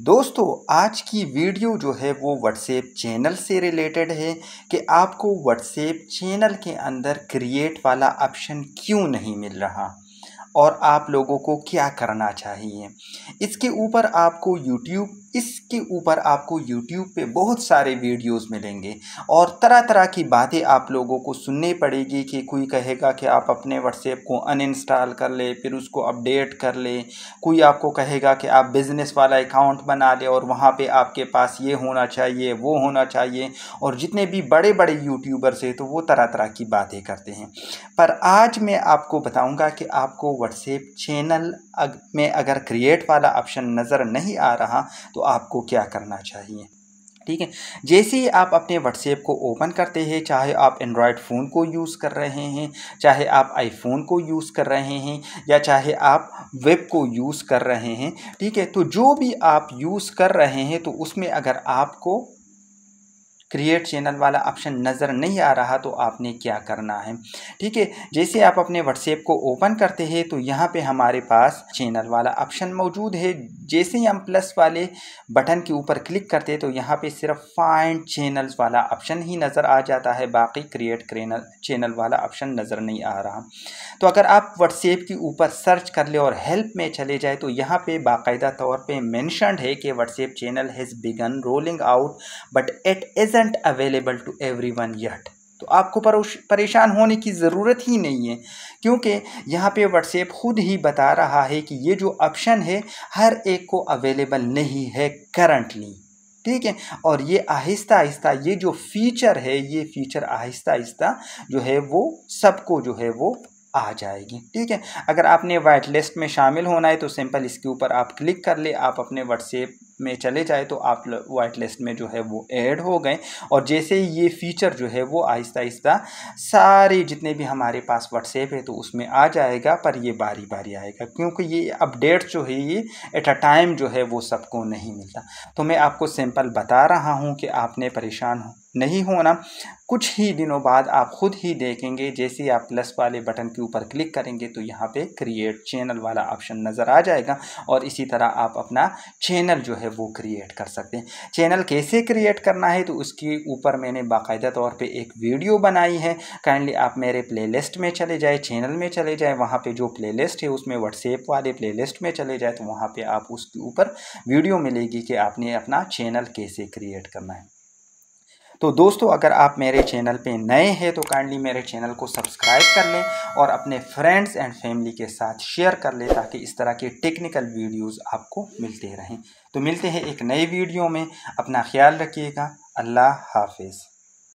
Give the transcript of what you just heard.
दोस्तों आज की वीडियो जो है वो व्हाट्सएप चैनल से रिलेटेड है कि आपको व्हाट्सएप चैनल के अंदर क्रिएट वाला ऑप्शन क्यों नहीं मिल रहा और आप लोगों को क्या करना चाहिए इसके ऊपर आपको यूट्यूब इसके ऊपर आपको YouTube पे बहुत सारे वीडियोस मिलेंगे और तरह तरह की बातें आप लोगों को सुनने पड़ेगी कि कोई कहेगा कि आप अपने व्हाट्सएप को अनइंस्टॉल कर ले फिर उसको अपडेट कर ले कोई आपको कहेगा कि आप बिज़नेस वाला अकाउंट बना ले और वहाँ पे आपके पास ये होना चाहिए वो होना चाहिए और जितने भी बड़े बड़े यूट्यूबर्स हैं तो वो तरह तरह की बातें करते हैं पर आज मैं आपको बताऊँगा कि आपको व्हाट्सएप चैनल में अगर क्रिएट वाला ऑप्शन नज़र नहीं आ रहा तो आपको क्या करना चाहिए ठीक है जैसे ही आप अपने व्हाट्सएप को ओपन करते हैं चाहे आप एंड्रॉयड फ़ोन को यूज़ कर रहे हैं चाहे आप आईफोन को यूज़ कर रहे हैं या चाहे आप वेब को यूज़ कर रहे हैं ठीक है तो जो भी आप यूज़ कर रहे हैं तो उसमें अगर आपको क्रिएट चैनल वाला ऑप्शन नज़र नहीं आ रहा तो आपने क्या करना है ठीक है जैसे आप अपने व्हाट्सएप को ओपन करते हैं तो यहाँ पे हमारे पास चैनल वाला ऑप्शन मौजूद है जैसे ही हम प्लस वाले बटन के ऊपर क्लिक करते हैं तो यहाँ पे सिर्फ फाइंड चैनल्स वाला ऑप्शन ही नज़र आ जाता है बाकी क्रिएट चैनल वाला ऑप्शन नज़र नहीं आ रहा तो अगर आप व्हाट्सएप के ऊपर सर्च कर ले और हेल्प में चले जाए तो यहाँ पर बाकायदा तौर पर मैंशनड है कि WhatsApp channel has begun rolling out but at as isn't available to everyone yet तो आपको परेशान होने की ज़रूरत ही नहीं है क्योंकि यहाँ पे व्हाट्सएप खुद ही बता रहा है कि ये जो ऑप्शन है हर एक को अवेलेबल नहीं है करंटली ठीक है और ये आहिस्ता आहिस्ता ये जो फीचर है ये फीचर आहिस्ता आहिस्ता जो है वो सबको जो है वो आ जाएगी ठीक है अगर आपने वाइट लिस्ट में शामिल होना है तो सिंपल इसके ऊपर आप क्लिक कर ले आप अपने व्हाट्सएप में चले जाए तो आप वाइट लिस्ट में जो है वो ऐड हो गए और जैसे ही ये फीचर जो है वो आहिस्ता आहिस्ता सारे जितने भी हमारे पास व्हाट्सएप है तो उसमें आ जाएगा पर ये बारी बारी आएगा क्योंकि ये अपडेट जो है ये एट अ टाइम जो है वो सबको नहीं मिलता तो मैं आपको सिंपल बता रहा हूँ कि आपने परेशान हो नहीं होना कुछ ही दिनों बाद आप खुद ही देखेंगे जैसे आप प्लस वाले बटन के ऊपर क्लिक करेंगे तो यहाँ पे क्रिएट चैनल वाला ऑप्शन नज़र आ जाएगा और इसी तरह आप अपना चैनल जो है वो क्रिएट कर सकते हैं चैनल कैसे क्रिएट करना है तो उसके ऊपर मैंने बाकायदा तौर पे एक वीडियो बनाई है काइंडली आप मेरे प्ले में चले जाए चैनल में चले जाए वहाँ पर जो प्ले है उसमें व्हाट्सएप वाले प्ले में चले जाए तो वहाँ पर आप उसके ऊपर वीडियो मिलेगी कि आपने अपना चैनल कैसे क्रिएट करना है तो दोस्तों अगर आप मेरे चैनल पे नए हैं तो काइंडली मेरे चैनल को सब्सक्राइब कर लें और अपने फ्रेंड्स एंड फैमिली के साथ शेयर कर लें ताकि इस तरह के टेक्निकल वीडियोज़ आपको मिलते रहें तो मिलते हैं एक नए वीडियो में अपना ख्याल रखिएगा अल्लाह हाफिज़